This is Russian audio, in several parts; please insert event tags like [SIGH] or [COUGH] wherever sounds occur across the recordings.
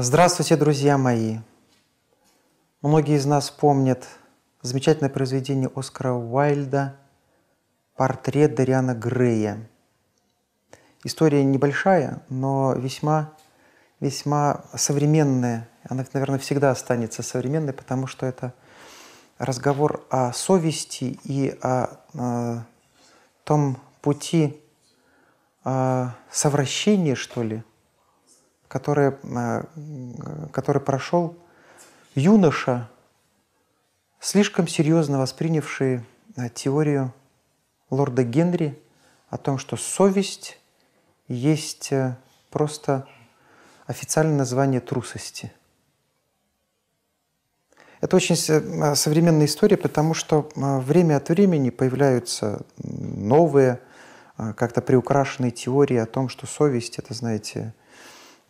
Здравствуйте, друзья мои! Многие из нас помнят замечательное произведение Оскара Уайльда «Портрет Дариана Грея». История небольшая, но весьма, весьма современная. Она, наверное, всегда останется современной, потому что это разговор о совести и о, о э, том пути о, э, совращения, что ли, который, э, который прошел юноша, слишком серьезно воспринявший э, теорию лорда Генри о том, что совесть есть э, просто официальное название трусости. Это очень современная история, потому что время от времени появляются новые, как-то приукрашенные теории о том, что совесть — это, знаете,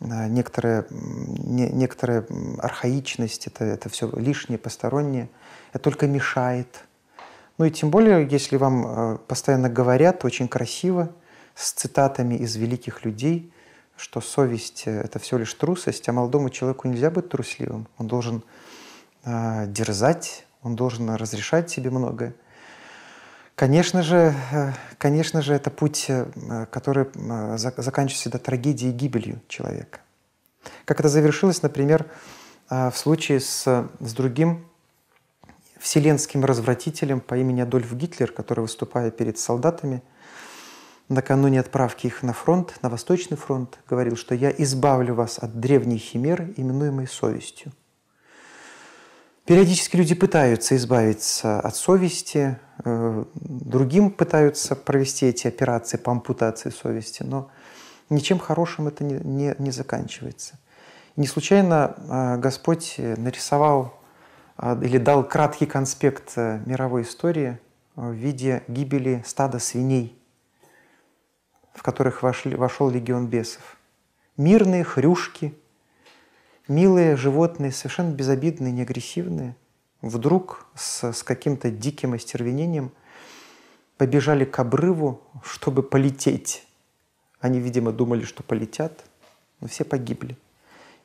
Э, некоторая, не, некоторая архаичность, это, это все лишнее, постороннее, это только мешает. Ну и тем более, если вам э, постоянно говорят очень красиво, с цитатами из великих людей, что совесть э, – это все лишь трусость, а молодому человеку нельзя быть трусливым. Он должен э, дерзать, он должен разрешать себе многое. Конечно же, э, конечно же, это путь, э, который э, заканчивается до трагедией и гибелью человека. Как это завершилось, например, в случае с, с другим вселенским развратителем по имени Адольф Гитлер, который, выступая перед солдатами, накануне отправки их на фронт, на Восточный фронт, говорил, что «я избавлю вас от древней химеры, именуемой совестью». Периодически люди пытаются избавиться от совести, э, другим пытаются провести эти операции по ампутации совести, но ничем хорошим это не, не, не заканчивается. Не случайно а, Господь нарисовал а, или дал краткий конспект э, мировой истории э, в виде гибели стада свиней, в которых вошли, вошел легион бесов. Мирные хрюшки – милые животные, совершенно безобидные, не агрессивные, вдруг с, с каким-то диким остервенением побежали к обрыву, чтобы полететь. Они, видимо, думали, что полетят, но все погибли. И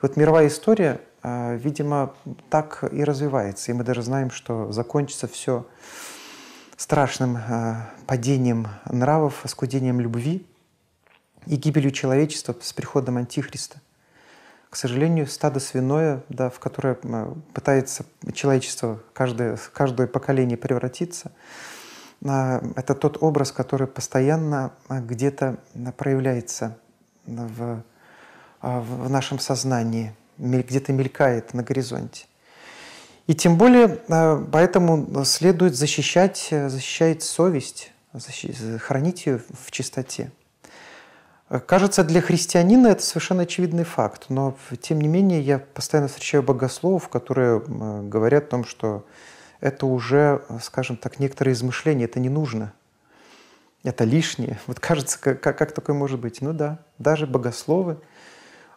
вот мировая история, а, видимо, так и развивается. И мы даже знаем, что закончится все страшным а, падением нравов, оскудением любви и гибелью человечества с приходом Антихриста – к сожалению, стадо свиное, да, в которое пытается человечество, каждое, каждое поколение превратиться, а, это тот образ, который постоянно а, где-то проявляется в, а, в нашем сознании, где-то мелькает на горизонте. И тем более, поэтому следует защищать, э, защищать совесть, защищать, э, хранить ее в чистоте. Кажется, для христианина это совершенно очевидный факт, но тем не менее я постоянно встречаю богословов, которые э, говорят о том, что это уже, скажем так, некоторые измышления, это не нужно, это лишнее. [LAUGHS] Вот кажется, как, как такое может быть? Ну да, даже богословы,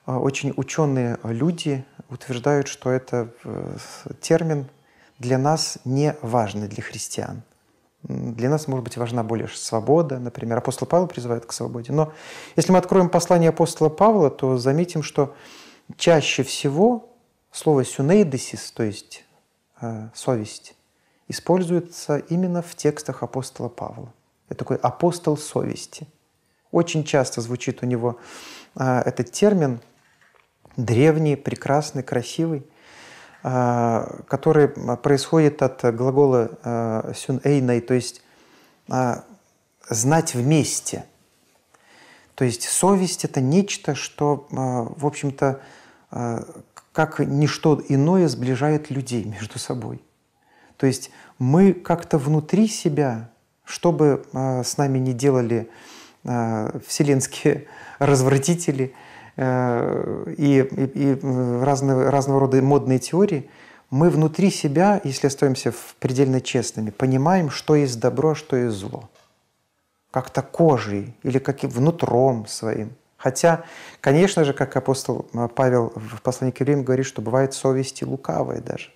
э, очень ученые люди утверждают, что это э, термин для нас не важный, для христиан. Для нас, может быть, важна более свобода. Например, апостол Павел призывает к свободе. Но если мы откроем послание апостола Павла, то заметим, что чаще всего слово «сюнейдесис», то есть э, «совесть», используется именно в текстах апостола Павла. Это такой апостол совести. Очень часто звучит у него э, этот термин древний, прекрасный, красивый – Э, который э, происходит от э, глагола сюнэйной, то есть знать вместе. То есть совесть – это нечто, что, в общем-то, как ничто иное сближает людей [LAUGHS] между собой. То есть мы как-то внутри себя, чтобы с нами не делали вселенские [LAUGHS] развратители – Э, и, и, и разного, разного рода модные теории, мы внутри себя, если остаемся предельно честными, понимаем, что есть добро, а что есть зло. Как-то кожей или каким внутром своим. Хотя, конечно же, как апостол э, Павел в послании к евреям говорит, что бывает совести лукавые даже,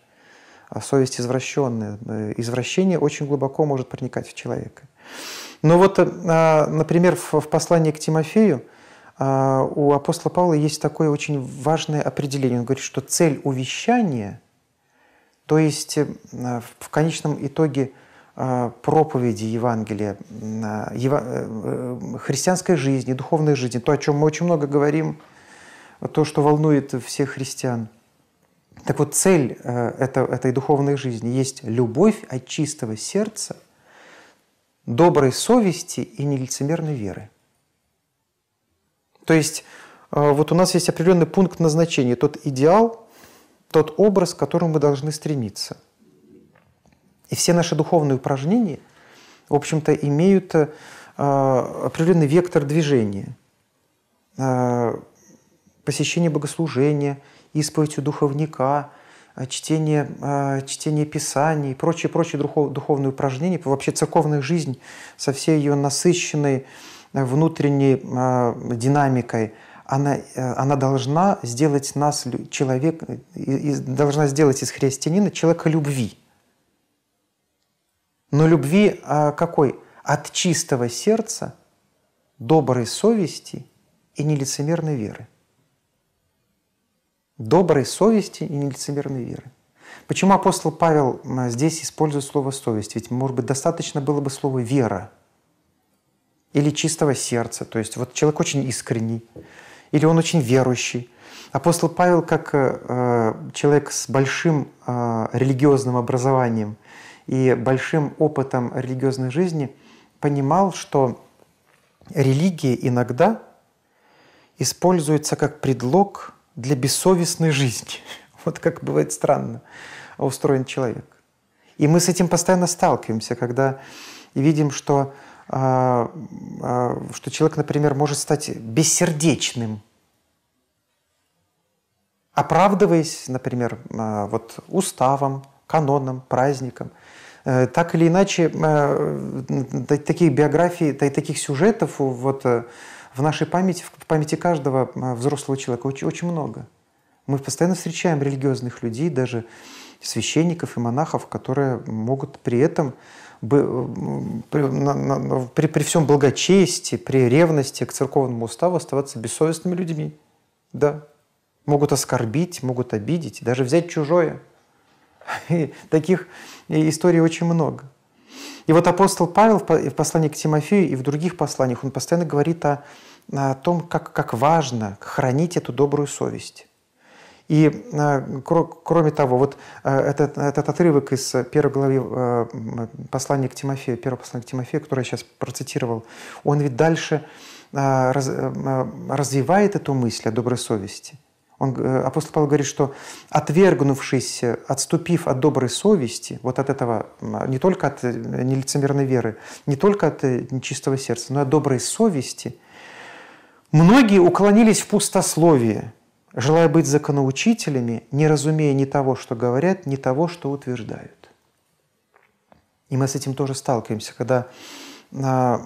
а совесть извращенная. Э, извращение очень глубоко может проникать в человека. Но ну вот, а, например, в послании к Тимофею – а, у апостола Павла есть такое очень важное определение. Он говорит, что цель увещания, то есть э, в конечном итоге э, проповеди Евангелия, э, христианской жизни, духовной жизни, то, о чем мы очень много говорим, то, что волнует всех христиан. Так вот, цель этой духовной жизни есть любовь от чистого сердца, доброй совести и нелицемерной веры. То есть э, вот у нас есть определенный пункт назначения, тот идеал, тот образ, к которому мы должны стремиться. И все наши духовные упражнения, в общем-то, имеют э, определенный вектор движения. Э, посещение богослужения, исповедь у духовника, чтение, чтение Писаний прочие-прочие духовные упражнения, вообще церковная жизнь со всей ее насыщенной Э, внутренней э, динамикой, она, э, она должна сделать нас человек, должна сделать из христианина человека любви. Но любви какой? От чистого сердца, доброй совести и нелицемерной веры. Доброй совести и нелицемерной веры. Почему апостол Павел здесь использует слово «совесть»? Ведь, может быть, достаточно было бы слова «вера», или чистого сердца. То есть вот человек очень искренний, или он очень верующий. Апостол Павел, как э, э, человек с большим э, религиозным образованием и большим опытом религиозной жизни, понимал, что религия иногда используется как предлог для бессовестной жизни. [LAUGHS] Вот как бывает странно устроен человек. И мы с этим постоянно сталкиваемся, когда видим, что а, а, что человек, например, может стать бессердечным, оправдываясь, например, а, вот уставом, каноном, праздником. Э, так или иначе, э, таких биографий, таких сюжетов вот э, в нашей памяти, в памяти каждого взрослого человека очень, очень много. Мы постоянно встречаем религиозных людей, даже священников и монахов, которые могут при этом Э, при, при всем благочестии, при ревности к церковному уставу оставаться бессовестными людьми. Да. Могут оскорбить, могут обидеть, даже взять чужое. [LAUGHS] И таких историй очень много. И вот апостол Павел в послании к Тимофею и в других посланиях, он постоянно говорит о, о том, как, как важно хранить эту добрую совесть. И э, кроме того, вот э, этот, этот отрывок из первой главы э, послания к Тимофею, первого послания к Тимофею, который я сейчас процитировал, он ведь дальше развивает эту мысль о доброй совести. Он, апостол Павел говорит, что отвергнувшись, отступив от доброй совести, вот от этого, не только от нелицемерной веры, не только от нечистого сердца, но и от доброй совести, многие уклонились в пустословие – желая быть законоучителями, не разумея ни того, что говорят, ни того, что утверждают. И мы с этим тоже сталкиваемся, когда а,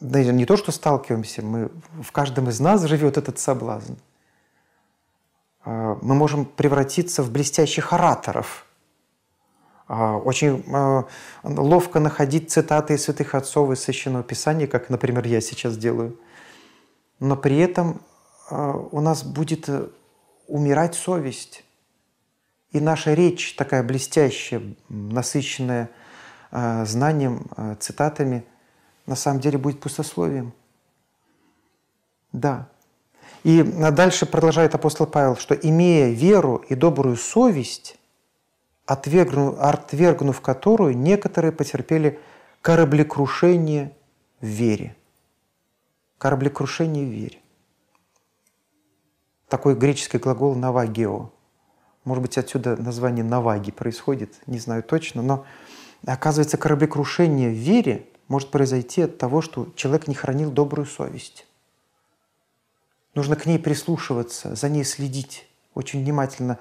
да, не то, что сталкиваемся, мы, в каждом из нас живет этот соблазн. А, мы можем превратиться в блестящих ораторов, а, очень ловко находить цитаты из святых отцов из Священного Писания, как, например, я сейчас делаю, но при этом а, у нас будет э, умирать совесть. И наша речь такая блестящая, насыщенная э, знанием, э, цитатами, на самом деле будет пустословием. Да. И а, дальше продолжает апостол Павел, что имея веру и добрую совесть, отвергнув, отвергнув которую, некоторые потерпели кораблекрушение в вере. Кораблекрушение в вере такой греческий глагол «навагео». Может быть, отсюда название «наваги» происходит, не знаю точно, но оказывается, кораблекрушение в вере может произойти от того, что человек не хранил добрую совесть. Нужно к ней прислушиваться, за ней следить очень внимательно.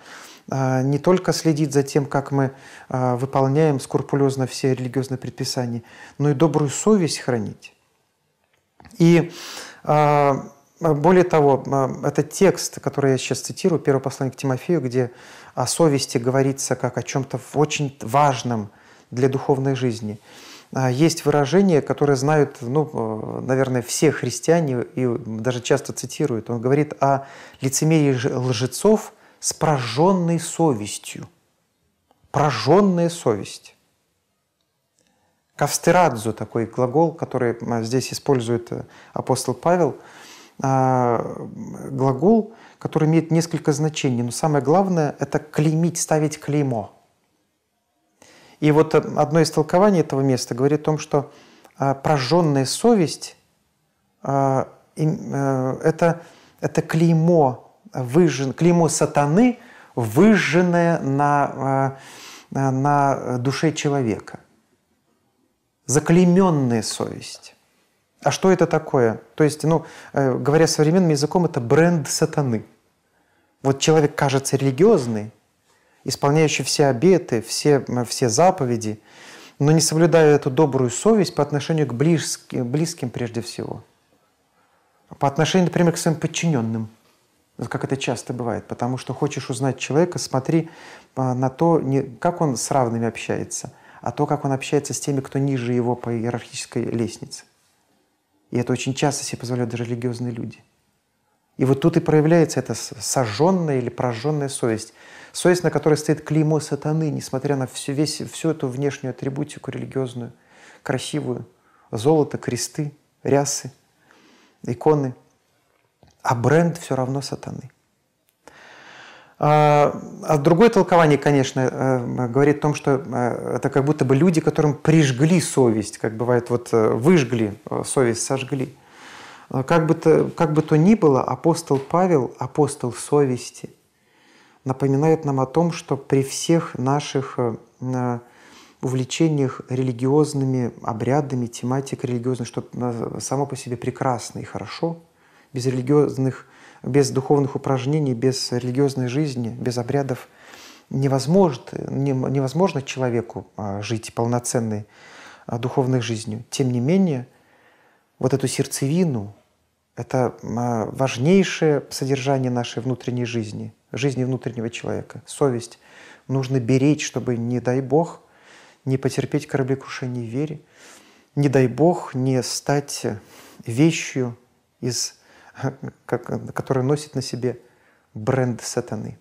А, не только следить за тем, как мы а, выполняем скрупулезно все религиозные предписания, но и добрую совесть хранить. И а, а, более того, а, это текст, который я сейчас цитирую, первое послание к Тимофею, где о совести говорится как о чем-то очень важном для духовной жизни. А, есть выражение, которое знают, ну, наверное, все христиане и даже часто цитируют. Он говорит о лицемерии лжецов с прожженной совестью. Прожженная совесть. Кавстерадзу такой глагол, который здесь использует апостол Павел – а, глагол, который имеет несколько значений, но самое главное — это клеймить, ставить клеймо. И вот э, одно из толкований этого места говорит о том, что а, прожженная совесть а, э, это, это клеймо, выжжен, клеймо сатаны, выжженное на, на душе человека. Заклейменная совесть. А что это такое? То есть, ну, э, говоря современным языком, это бренд сатаны. Вот человек кажется религиозный, исполняющий все обеты, все, все заповеди, но не соблюдая эту добрую совесть по отношению к близким, близким прежде всего. По отношению, например, к своим подчиненным, как это часто бывает, потому что хочешь узнать человека, смотри а, на то, не, как он с равными общается, а то, как он общается с теми, кто ниже его по иерархической лестнице. И это очень часто себе позволяют даже религиозные люди. И вот тут и проявляется эта сожженная или прожженная совесть. Совесть, на которой стоит клеймо сатаны, несмотря на всю, весь, всю эту внешнюю атрибутику религиозную, красивую. Золото, кресты, рясы, иконы. А бренд все равно сатаны – а, а другое толкование, конечно, э, говорит о том, что э, это как будто бы люди, которым прижгли совесть, как бывает, вот э, выжгли совесть, сожгли. Как бы, то, как бы то ни было, апостол Павел, апостол совести, напоминает нам о том, что при всех наших увлечениях религиозными обрядами, тематикой религиозной, что само по себе прекрасно и хорошо, без религиозных без духовных упражнений, без религиозной жизни, без обрядов невозможно, невозможно человеку а, жить полноценной а, духовной жизнью. Тем не менее, вот эту сердцевину, это а, важнейшее содержание нашей внутренней жизни, жизни внутреннего человека, совесть. Нужно беречь, чтобы, не дай Бог, не потерпеть кораблекрушение в вере, не дай Бог, не стать вещью из [LAUGHS] который носит на себе бренд сатаны.